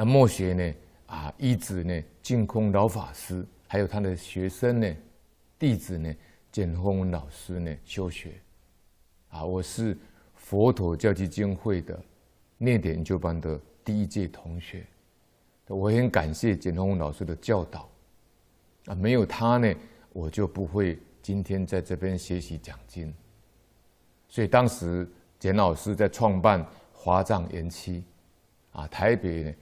那墨学呢？啊，一直呢，净空老法师还有他的学生呢、弟子呢，简宏文老师呢修学。啊，我是佛陀教基金会的念点旧班的第一届同学，我很感谢简宏文老师的教导。啊，没有他呢，我就不会今天在这边学习讲经。所以当时简老师在创办华藏延期，啊，台北。呢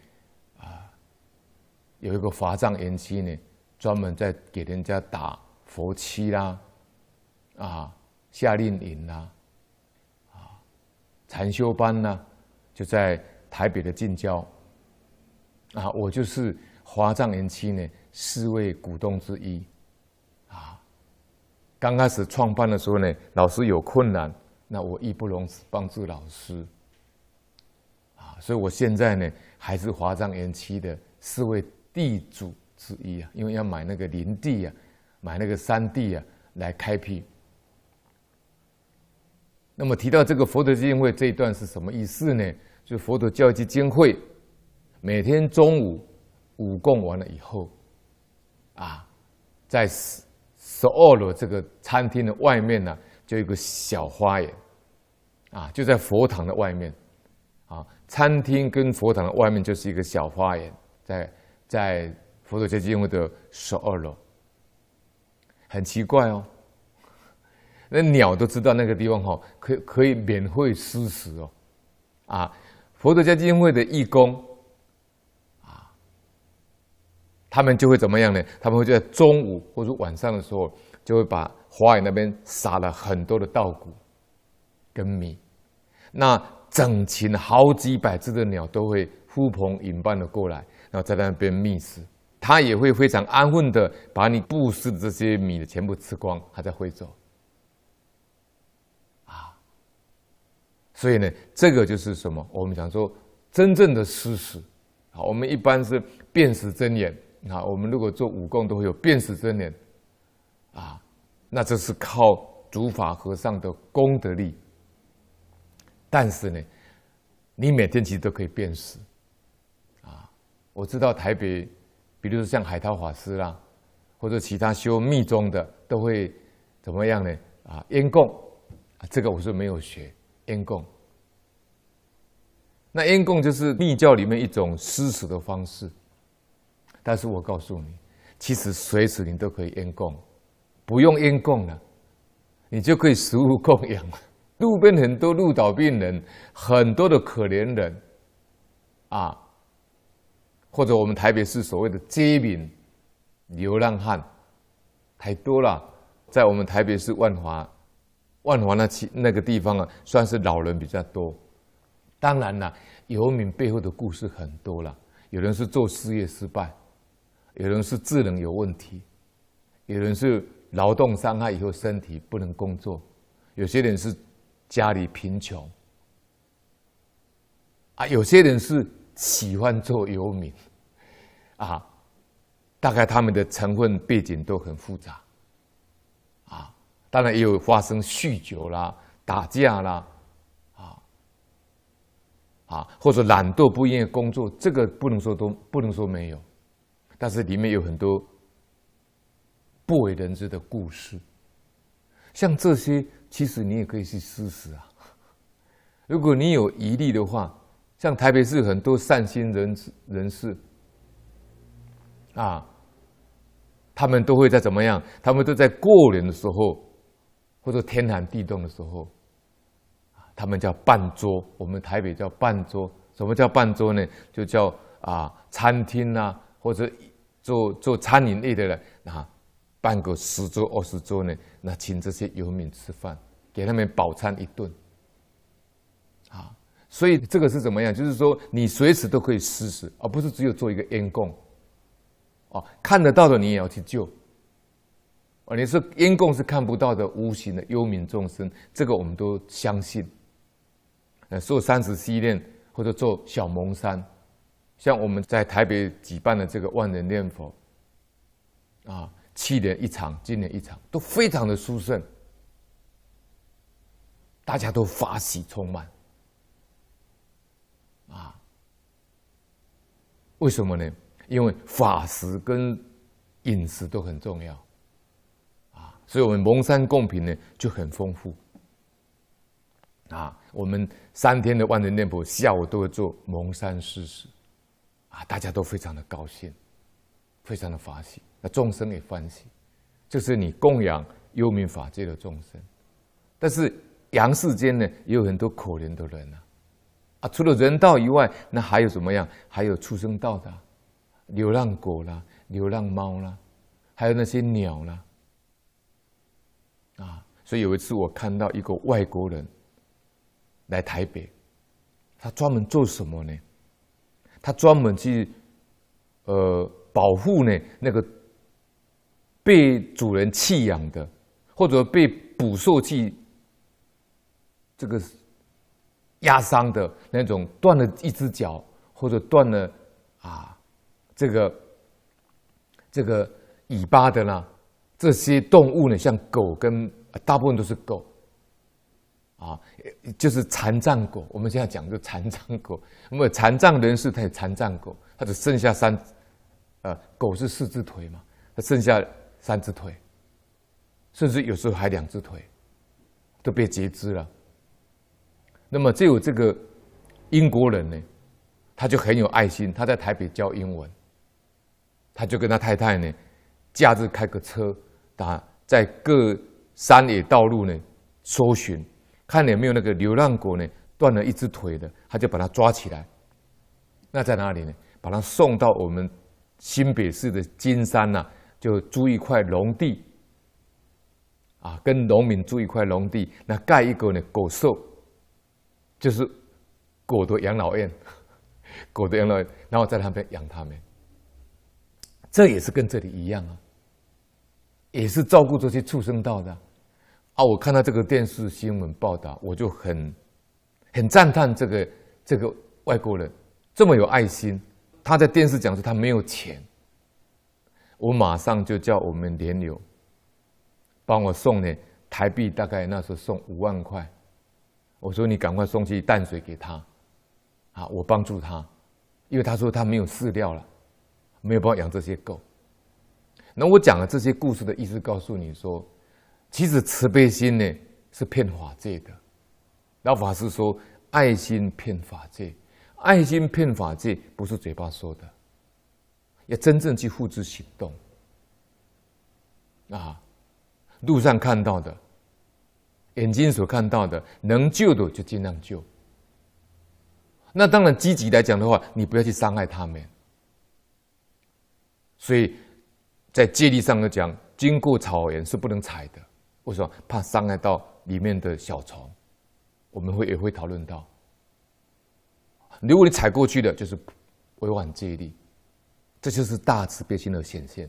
有一个华藏延期呢，专门在给人家打佛七啦，啊，夏令营啦，啊，禅修班呐，就在台北的近郊。啊，我就是华藏延期呢四位股东之一，啊，刚开始创办的时候呢，老师有困难，那我义不容辞帮助老师，啊，所以我现在呢还是华藏延期的四位。地主之一啊，因为要买那个林地啊，买那个山地啊，来开辟。那么提到这个佛陀基金会这一段是什么意思呢？就佛陀教基金会每天中午午供完了以后，啊，在十二楼这个餐厅的外面呢，就有一个小花园，啊，就在佛堂的外面，啊，餐厅跟佛堂的外面就是一个小花园，在。在佛陀基金会的十二楼，很奇怪哦。那鸟都知道那个地方哈，可可以免费吃食哦。啊，佛陀基金会的义工，啊，他们就会怎么样呢？他们会在中午或者晚上的时候，就会把华海那边撒了很多的稻谷跟米，那整群好几百只的鸟都会呼朋引伴的过来。然后在那边觅食，他也会非常安分的把你布施的这些米的全部吃光，他再惠走。啊，所以呢，这个就是什么？我们讲说真正的施食，好，我们一般是辨识真眼，啊，我们如果做武功都会有辨识真眼，啊，那这是靠祖法和尚的功德力，但是呢，你每天其实都可以辨识。我知道台北，比如说像海涛法师啦，或者其他修密宗的，都会怎么样呢？啊，烟供，这个我是没有学烟供。那烟供就是密教里面一种施舍的方式，但是我告诉你，其实随时你都可以烟供，不用烟供了，你就可以食物供养了。路边很多路倒病人，很多的可怜人，啊。或者我们台北市所谓的街民、流浪汉太多了，在我们台北市万华、万华那区那个地方啊，算是老人比较多。当然了，游民背后的故事很多了，有人是做事业失败，有人是智能有问题，有人是劳动伤害以后身体不能工作，有些人是家里贫穷，啊，有些人是。喜欢做游民，啊，大概他们的成分背景都很复杂，啊，当然也有发生酗酒啦、打架啦，啊，啊，或者懒惰、不愿意工作，这个不能说都不能说没有，但是里面有很多不为人知的故事，像这些，其实你也可以去试试啊，如果你有疑虑的话。像台北市很多善心人人士，啊，他们都会在怎么样？他们都在过年的时候，或者天寒地冻的时候，他们叫办桌，我们台北叫办桌。什么叫办桌呢？就叫啊，餐厅呐，或者做做餐饮类的了啊，办个十桌二十桌呢，那请这些游民吃饭，给他们饱餐一顿。所以这个是怎么样？就是说，你随时都可以施舍，而不是只有做一个冤供。哦，看得到的你也要去救。哦，你说因供是看不到的无形的幽冥众生，这个我们都相信。呃，做三十七念或者做小蒙山，像我们在台北举办的这个万人念佛。啊，去年一场，今年一场，都非常的殊胜，大家都法喜充满。为什么呢？因为法食跟饮食都很重要，啊，所以我们蒙山贡品呢就很丰富，啊，我们三天的万人念佛下午都会做蒙山施食，啊，大家都非常的高兴，非常的欢喜，那众生也欢喜，就是你供养幽冥法界的众生，但是阳世间呢也有很多可怜的人啊。啊，除了人道以外，那还有怎么样？还有畜生道的，流浪狗啦，流浪猫啦，还有那些鸟啦。啊，所以有一次我看到一个外国人来台北，他专门做什么呢？他专门去，呃，保护呢那个被主人弃养的，或者被捕兽器这个。压伤的，那种断了一只脚或者断了啊，这个这个尾巴的呢，这些动物呢，像狗跟大部分都是狗，啊，就是残障狗。我们现在讲的残障狗，那么残障人士他有残障狗，他只剩下三，呃，狗是四只腿嘛，他剩下三只腿，甚至有时候还两只腿，都被截肢了。那么只有这个英国人呢，他就很有爱心，他在台北教英文。他就跟他太太呢，假日开个车，打在各山野道路呢搜寻，看有没有那个流浪狗呢断了一只腿的，他就把它抓起来。那在哪里呢？把它送到我们新北市的金山呐，就租一块农地，啊，跟农民租一块农地，那盖一个呢狗舍。就是狗的养老院，狗 的养老院，然后在那边养他们，这也是跟这里一样啊，也是照顾这些畜生道的啊。我看到这个电视新闻报道，我就很很赞叹这个这个外国人这么有爱心。他在电视讲说他没有钱，我马上就叫我们联友帮我送点台币，大概那时候送五万块。我说：“你赶快送去淡水给他，啊，我帮助他，因为他说他没有饲料了，没有办法养这些狗。那我讲了这些故事的意思，告诉你说，其实慈悲心呢是骗法界的。老法师说，爱心骗法界，爱心骗法界不是嘴巴说的，要真正去付诸行动。啊，路上看到的。”眼睛所看到的，能救的就尽量救。那当然，积极来讲的话，你不要去伤害他们。所以在借力上来讲，经过草原是不能踩的，为什么？怕伤害到里面的小虫。我们会也会讨论到，如果你踩过去的就是委婉借力，这就是大慈悲心的显现。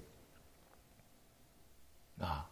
啊。